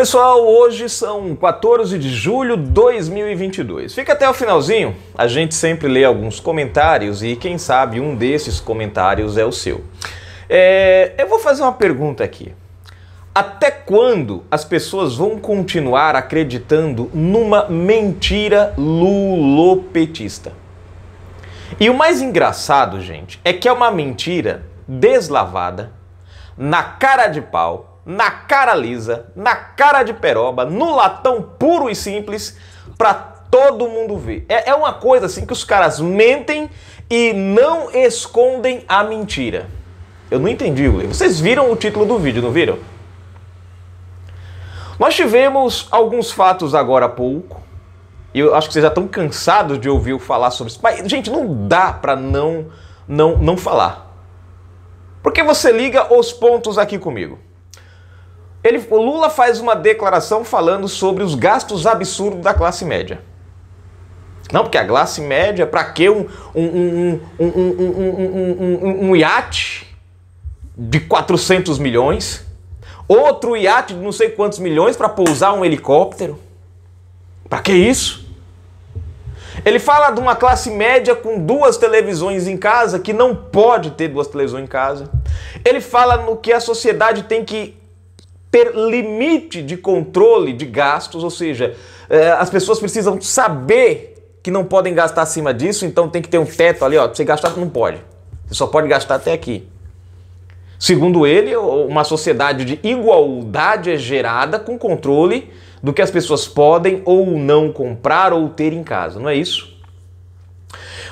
Pessoal, hoje são 14 de julho de 2022. Fica até o finalzinho, a gente sempre lê alguns comentários e quem sabe um desses comentários é o seu. É, eu vou fazer uma pergunta aqui. Até quando as pessoas vão continuar acreditando numa mentira lulopetista? E o mais engraçado, gente, é que é uma mentira deslavada, na cara de pau, na cara lisa, na cara de peroba, no latão puro e simples, para todo mundo ver. É, é uma coisa assim que os caras mentem e não escondem a mentira. Eu não entendi, William. Vocês viram o título do vídeo, não viram? Nós tivemos alguns fatos agora há pouco. E eu acho que vocês já estão cansados de ouvir eu falar sobre isso. Mas, gente, não dá para não, não, não falar. Porque você liga os pontos aqui comigo. Ele, o Lula faz uma declaração falando sobre os gastos absurdos da classe média. Não, porque a classe média, para que um, um, um, um, iate de 400 milhões? Outro iate de não sei quantos milhões para pousar um helicóptero? Para que isso? Ele fala de uma classe média com duas televisões em casa, que não pode ter duas televisões em casa. Ele fala no que a sociedade tem que limite de controle de gastos, ou seja, eh, as pessoas precisam saber que não podem gastar acima disso, então tem que ter um teto ali, ó, você gastar não pode. Você só pode gastar até aqui. Segundo ele, uma sociedade de igualdade é gerada com controle do que as pessoas podem ou não comprar ou ter em casa, não é isso?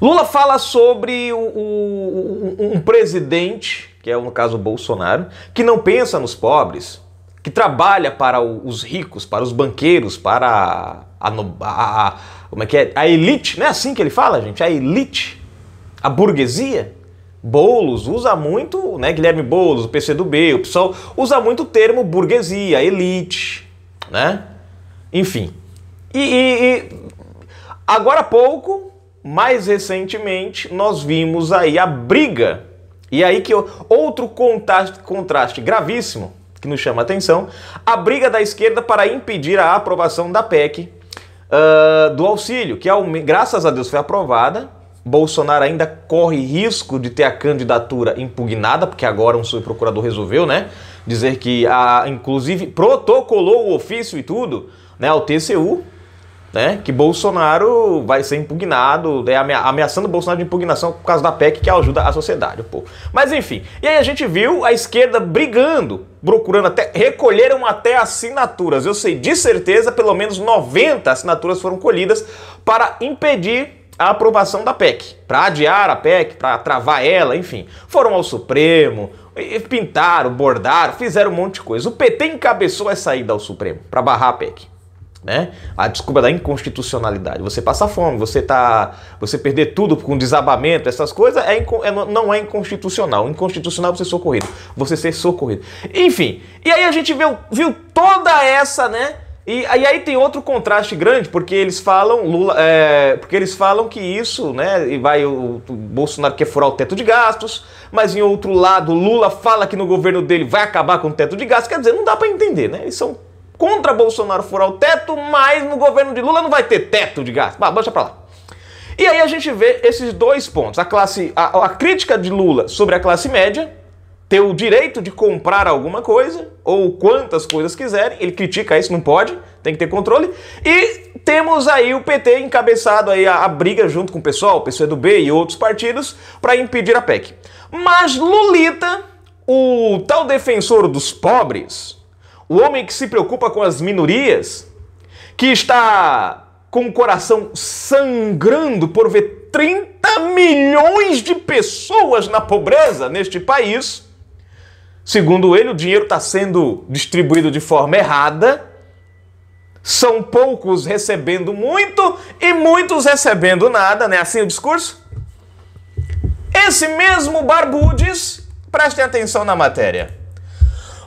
Lula fala sobre o, o, um, um presidente, que é no caso o Bolsonaro, que não pensa nos pobres, que trabalha para os ricos, para os banqueiros, para a, a, a, como é que é? a elite, não é assim que ele fala, gente? A elite, a burguesia. Boulos usa muito, né? Guilherme Boulos, o PCdoB, o PSOL, usa muito o termo burguesia, elite, né? Enfim. E, e, e agora há pouco, mais recentemente, nós vimos aí a briga. E aí que outro contraste, contraste gravíssimo que nos chama a atenção, a briga da esquerda para impedir a aprovação da PEC uh, ah, do auxílio, que graças a Deus foi aprovada. Bolsonaro ainda corre risco de ter a candidatura impugnada, porque agora um subprocurador resolveu, né? Dizer que, a, inclusive, protocolou o ofício e tudo, né? Ao TCU, né? Que Bolsonaro vai ser impugnado, é, ameaçando Bolsonaro de impugnação por causa da PEC que ajuda a sociedade, pô. Mas enfim, e aí a gente viu a esquerda brigando, procurando até. recolheram até assinaturas. Eu sei de certeza, pelo menos 90 assinaturas foram colhidas para impedir a aprovação da PEC, para adiar a PEC, para travar ela, enfim. Foram ao Supremo, pintaram, bordaram, fizeram um monte de coisa. O PT encabeçou essa ida ao Supremo para barrar a PEC né? A desculpa é da inconstitucionalidade. Você passa fome, você tá, você perder tudo com desabamento, essas coisas, é, é, não é inconstitucional. Inconstitucional é você ser socorrido, você ser socorrido. Enfim, e aí a gente viu, viu toda essa, né? E, e, aí tem outro contraste grande, porque eles falam, Lula, é, porque eles falam que isso, né? E vai o, o, Bolsonaro quer furar o teto de gastos, mas em outro lado, Lula fala que no governo dele vai acabar com o teto de gastos. Quer dizer, não dá para entender, né? Eles são contra Bolsonaro furar o teto, mas no governo de Lula não vai ter teto de gasto. Bah, deixa pra lá. E aí a gente vê esses dois pontos. A, classe, a, a crítica de Lula sobre a classe média, ter o direito de comprar alguma coisa, ou quantas coisas quiserem, ele critica isso, não pode, tem que ter controle. E temos aí o PT encabeçado aí a, a briga junto com o pessoal, o PCdoB e outros partidos, para impedir a PEC. Mas Lulita, o tal defensor dos pobres, o homem que se preocupa com as minorias, que está com o coração sangrando por ver 30 milhões de pessoas na pobreza neste país. Segundo ele, o dinheiro está sendo distribuído de forma errada. São poucos recebendo muito e muitos recebendo nada, né? Assim o discurso? Esse mesmo Barbudes, prestem atenção na matéria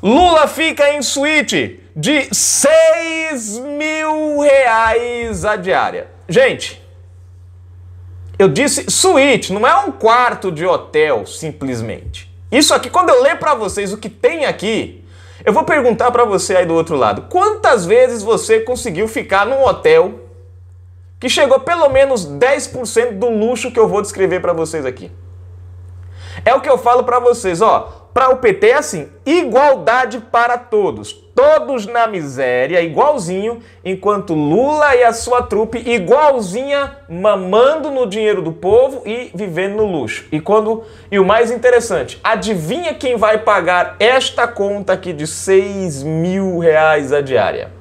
Lula fica em suíte de 6 mil reais a diária. Gente, eu disse suíte, não é um quarto de hotel, simplesmente. Isso aqui, quando eu ler para vocês o que tem aqui, eu vou perguntar para você aí do outro lado, quantas vezes você conseguiu ficar num hotel que chegou pelo menos 10% do luxo que eu vou descrever para vocês aqui? É o que eu falo para vocês, ó. Para o PT é assim: igualdade para todos, todos na miséria, igualzinho, enquanto Lula e a sua trupe igualzinha mamando no dinheiro do povo e vivendo no luxo. E quando e o mais interessante, adivinha quem vai pagar esta conta aqui de 6 mil reais a diária?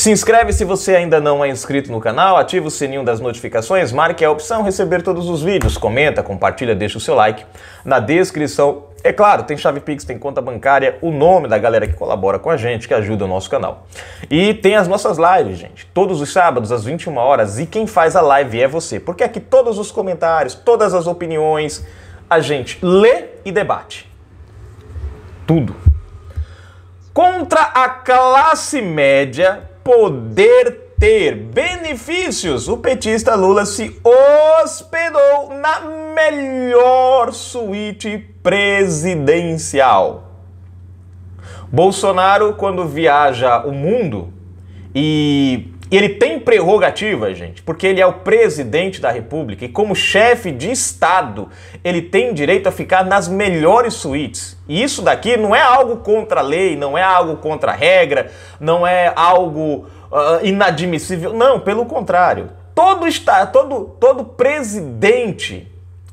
Se inscreve se você ainda não é inscrito no canal, ativa o sininho das notificações, marque a opção receber todos os vídeos, comenta, compartilha, deixa o seu like. Na descrição é claro, tem chave Pix, tem conta bancária, o nome da galera que colabora com a gente, que ajuda o nosso canal. E tem as nossas lives, gente, todos os sábados às 21 horas, e quem faz a live é você, porque aqui todos os comentários, todas as opiniões, a gente lê e debate. Tudo. Contra a classe média, poder ter benefícios, o petista Lula se hospedou na melhor suíte presidencial. Bolsonaro, quando viaja o mundo e e ele tem prerrogativas, gente, porque ele é o presidente da República e, como chefe de Estado, ele tem direito a ficar nas melhores suítes. E isso daqui não é algo contra a lei, não é algo contra a regra, não é algo uh, inadmissível. Não, pelo contrário. Todo, está, todo, todo presidente,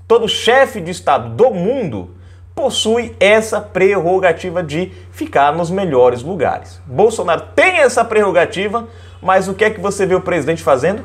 todo chefe de Estado do mundo possui essa prerrogativa de ficar nos melhores lugares. Bolsonaro tem essa prerrogativa, mas o que é que você vê o presidente fazendo?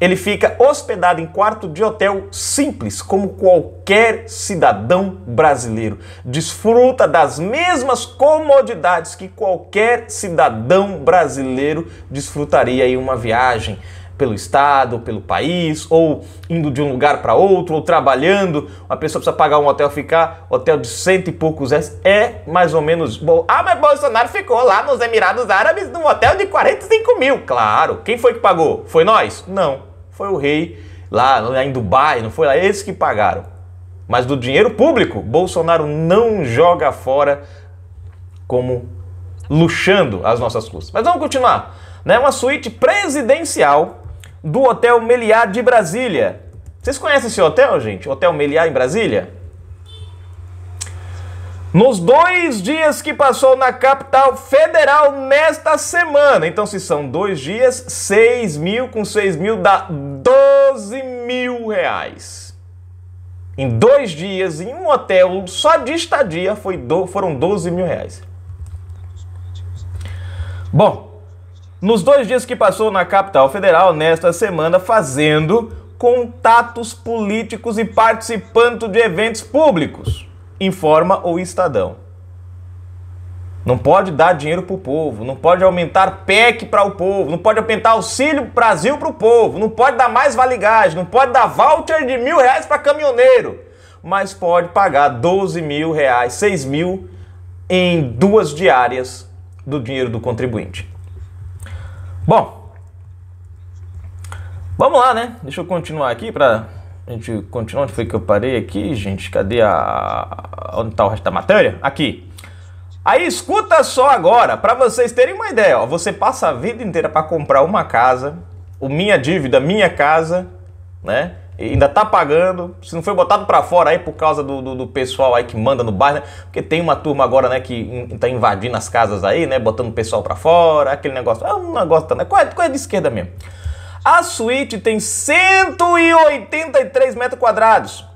Ele fica hospedado em quarto de hotel simples, como qualquer cidadão brasileiro. Desfruta das mesmas comodidades que qualquer cidadão brasileiro desfrutaria em uma viagem pelo estado, pelo país, ou indo de um lugar para outro, ou trabalhando, uma pessoa precisa pagar um hotel ficar, hotel de cento e poucos reais, é mais ou menos bom. Ah, mas Bolsonaro ficou lá nos Emirados Árabes num hotel de 45 mil. Claro, quem foi que pagou? Foi nós? Não, foi o rei lá em Dubai, não foi lá eles que pagaram. Mas do dinheiro público, Bolsonaro não joga fora como luxando as nossas custas. Mas vamos continuar. Né? Uma suíte presidencial do Hotel Meliá de Brasília. Vocês conhecem esse hotel, gente? Hotel Meliá em Brasília? Nos dois dias que passou na capital federal nesta semana. Então, se são dois dias, 6 mil com 6 mil dá 12 mil reais em dois dias, em um hotel, só de estadia, foi do, foram 12 mil reais. Bom, nos dois dias que passou na capital federal nesta semana fazendo contatos políticos e participando de eventos públicos, informa o Estadão. Não pode dar dinheiro para o povo, não pode aumentar PEC para o povo, não pode aumentar auxílio Brasil para o povo, não pode dar mais valigagem, não pode dar voucher de mil reais para caminhoneiro, mas pode pagar 12 mil reais, 6 mil em duas diárias do dinheiro do contribuinte. Bom, vamos lá, né? Deixa eu continuar aqui para a gente continuar. Onde foi que eu parei aqui, gente? Cadê a. Onde tá o resto da matéria? Aqui. Aí escuta só agora, para vocês terem uma ideia. Ó, você passa a vida inteira para comprar uma casa, o Minha Dívida, Minha Casa, né? ainda está pagando, se não foi botado para fora aí por causa do, do, do, pessoal aí que manda no bairro, né? porque tem uma turma agora, né, que está invadindo as casas aí, né, botando o pessoal para fora, aquele negócio, é um negócio, né, qual é, qual é de esquerda mesmo? A suíte tem 183 metros quadrados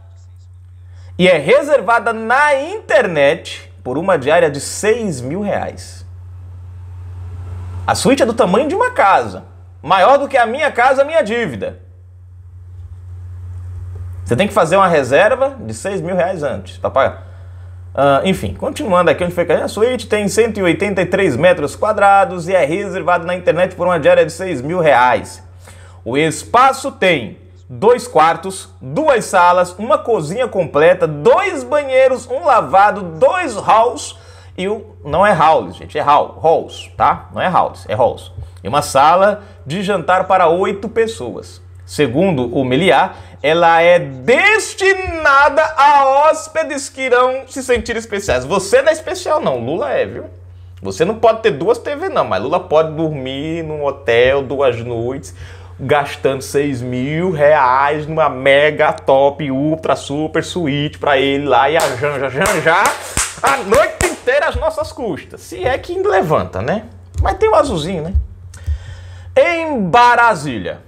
e é reservada na internet por uma diária de 6 mil reais. A suíte é do tamanho de uma casa, maior do que a minha casa, a minha dívida. Você tem que fazer uma reserva de 6 mil reais antes tá papai. Uh, ah, enfim, continuando aqui onde fica a suíte, tem 183 metros quadrados e é reservado na internet por uma diária de 6 mil reais. O espaço tem dois quartos, duas salas, uma cozinha completa, dois banheiros, um lavado, dois halls e o... não é halls, gente, é hall, halls, tá? Não é halls, é halls. E uma sala de jantar para oito pessoas. Segundo o Meliá, ela é destinada a hóspedes que irão se sentir especiais. Você não é especial não, Lula é, viu? Você não pode ter duas TV não, mas Lula pode dormir num hotel duas noites gastando 6 mil reais numa mega top ultra super suíte para ele lá e a janja janja a noite inteira às nossas custas. Se é que levanta, né? Mas tem o azulzinho, né? Em Brasília.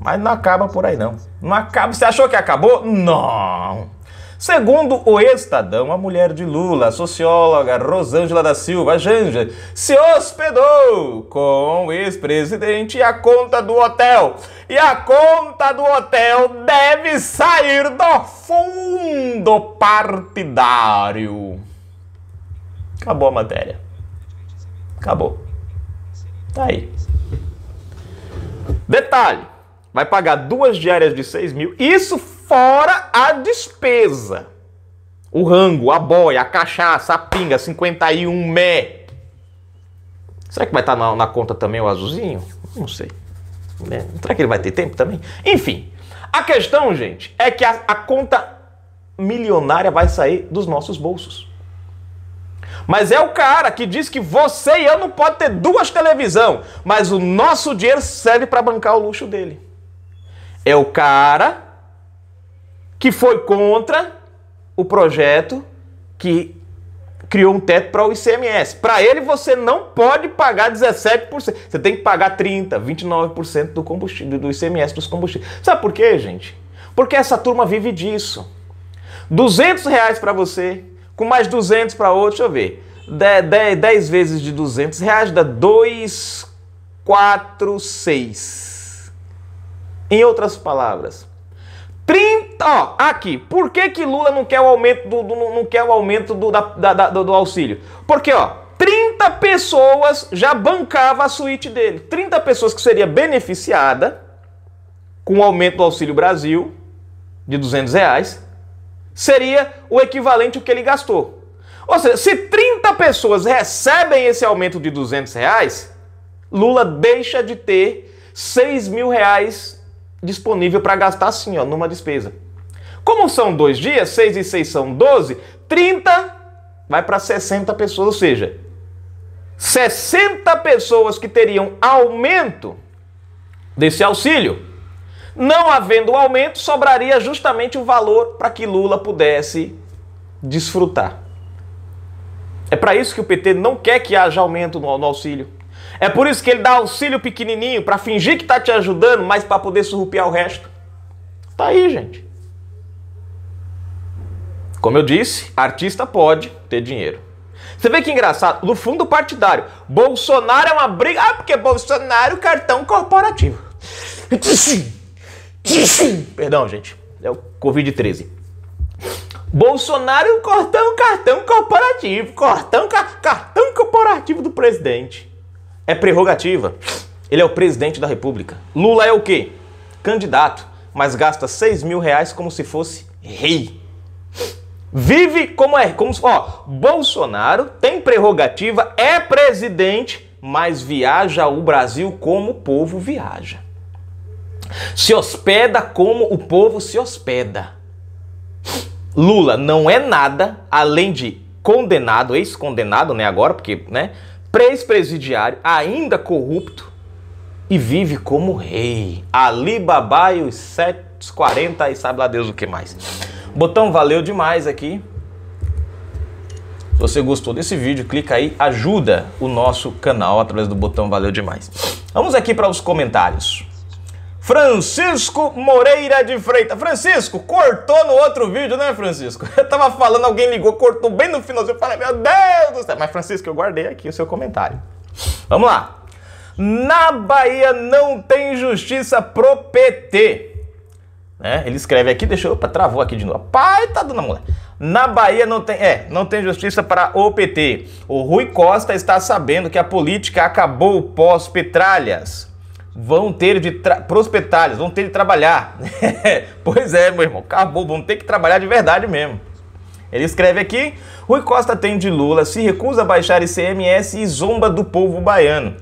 Mas não acaba por aí, não. Não acaba. Você achou que acabou? Não. Segundo o Estadão, a mulher de Lula, a socióloga Rosângela da Silva Janja, se hospedou com o ex-presidente e a conta do hotel. E a conta do hotel deve sair do fundo partidário. Acabou a matéria. Acabou. Tá aí. Detalhe vai pagar duas diárias de 6 mil, isso fora a despesa. O rango, a boia, a cachaça, a pinga, 51 mé. Será que vai estar na, na conta também o azulzinho? Não sei. É, será que ele vai ter tempo também? Enfim, a questão, gente, é que a, a conta milionária vai sair dos nossos bolsos. Mas é o cara que diz que você e eu não pode ter duas televisão, mas o nosso dinheiro serve para bancar o luxo dele é o cara que foi contra o projeto que criou um teto para o ICMS. Para ele você não pode pagar 17%, você tem que pagar 30, 29% do combustível do ICMS dos combustíveis. Sabe por quê, gente? Porque essa turma vive disso. 200 reais para você, com mais 200 para outro, deixa eu ver. 10, vezes de 200 reais dá 2, 4, 6. Em outras palavras, 30, ó, aqui, por que que Lula não quer o aumento do, do não quer o aumento do, da, da, do, do auxílio? Porque, ó, 30 pessoas já bancava a suíte dele. 30 pessoas que seria beneficiada com o aumento do Auxílio Brasil de 200 reais seria o equivalente ao que ele gastou. Ou seja, se 30 pessoas recebem esse aumento de 200 reais, Lula deixa de ter 6 mil reais disponível para gastar assim, ó, numa despesa. Como são dois dias, seis e seis são 12, 30 vai para 60 pessoas, ou seja, 60 pessoas que teriam aumento desse auxílio. Não havendo aumento, sobraria justamente o valor para que Lula pudesse desfrutar. É para isso que o PT não quer que haja aumento no, no auxílio. É por isso que ele dá auxílio pequenininho para fingir que está te ajudando, mas para poder surrupiar o resto. Tá aí, gente. Como eu disse, artista pode ter dinheiro. Você vê que engraçado, no fundo partidário, Bolsonaro é uma briga. Ah, porque Bolsonaro cartão corporativo. Perdão, gente. É o Covid-13. Bolsonaro cortando cartão corporativo. Cortão, cartão corporativo do presidente. É prerrogativa. Ele é o presidente da República. Lula é o quê? Candidato, mas gasta 6 mil reais como se fosse rei. Vive como é, como ó, Bolsonaro tem prerrogativa, é presidente, mas viaja o Brasil como o povo viaja. Se hospeda como o povo se hospeda. Lula não é nada além de condenado, ex-condenado, né, agora, porque, né, presidiário ainda corrupto, e vive como rei. Ali Babá e os 740 e sabe lá Deus o que mais. Botão valeu demais aqui. Se você gostou desse vídeo, clica aí, ajuda o nosso canal através do botão valeu demais. Vamos aqui para os comentários. Francisco Moreira de Freitas. Francisco, cortou no outro vídeo, né, Francisco? Eu tava falando, alguém ligou, cortou bem no finalzinho. Eu falei, meu Deus do céu. Mas, Francisco, eu guardei aqui o seu comentário. Vamos lá. Na Bahia não tem justiça pro PT. Né? Ele escreve aqui, deixa eu. Opa, travou aqui de novo. Pai, tá dando mulher. Na Bahia não tem, é, não tem justiça para o PT. O Rui Costa está sabendo que a política acabou pós-Petralhas vão ter de prospectários, vão ter de trabalhar. pois é, meu irmão, acabou, vão ter que trabalhar de verdade mesmo. Ele escreve aqui: Rui Costa tem de Lula, se recusa a baixar ICMS e zomba do povo baiano.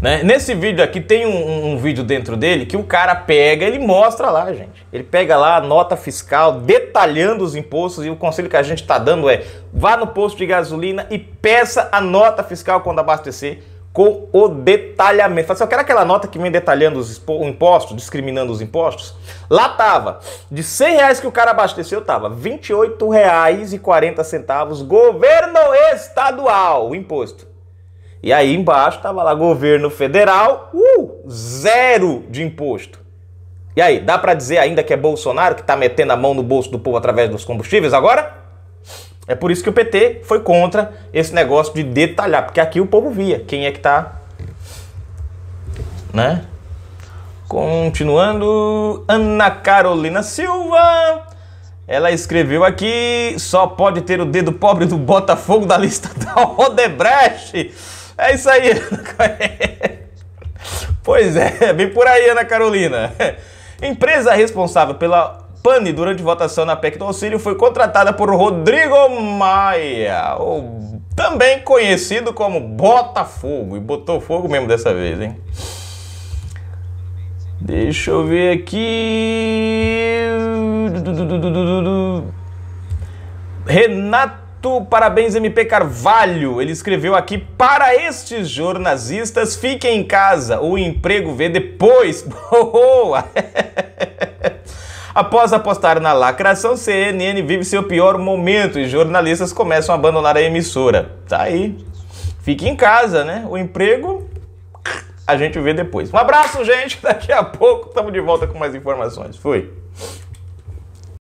Né? Nesse vídeo aqui tem um, um, vídeo dentro dele que o cara pega, ele mostra lá, gente. Ele pega lá a nota fiscal detalhando os impostos e o conselho que a gente está dando é: vá no posto de gasolina e peça a nota fiscal quando abastecer com o detalhamento. Fala assim, eu quero aquela nota que vem detalhando os impostos, discriminando os impostos. Lá tava, de 100 reais que o cara abasteceu, tava R$ 28,40, governo estadual, o imposto. E aí embaixo tava lá, governo federal, uh, zero de imposto. E aí, dá para dizer ainda que é Bolsonaro que tá metendo a mão no bolso do povo através dos combustíveis agora? É por isso que o PT foi contra esse negócio de detalhar, porque aqui o povo via quem é que tá, né? Continuando, Ana Carolina Silva, ela escreveu aqui, só pode ter o dedo pobre do Botafogo da lista da Odebrecht. É isso aí. pois é, é, bem por aí, Ana Carolina. Empresa responsável pela Pani durante votação na PEC do auxílio foi contratada por Rodrigo Maia, ou também conhecido como Botafogo, e botou fogo mesmo dessa vez, hein? Deixa eu ver aqui. Renato, parabéns MP Carvalho. Ele escreveu aqui: para estes jornalistas, fiquem em casa, o emprego vê depois. Boa! Após apostar na lacração, CNN vive seu pior momento e jornalistas começam a abandonar a emissora. Tá aí. Fique em casa, né? O emprego a gente vê depois. Um abraço, gente. Daqui a pouco estamos de volta com mais informações. Fui.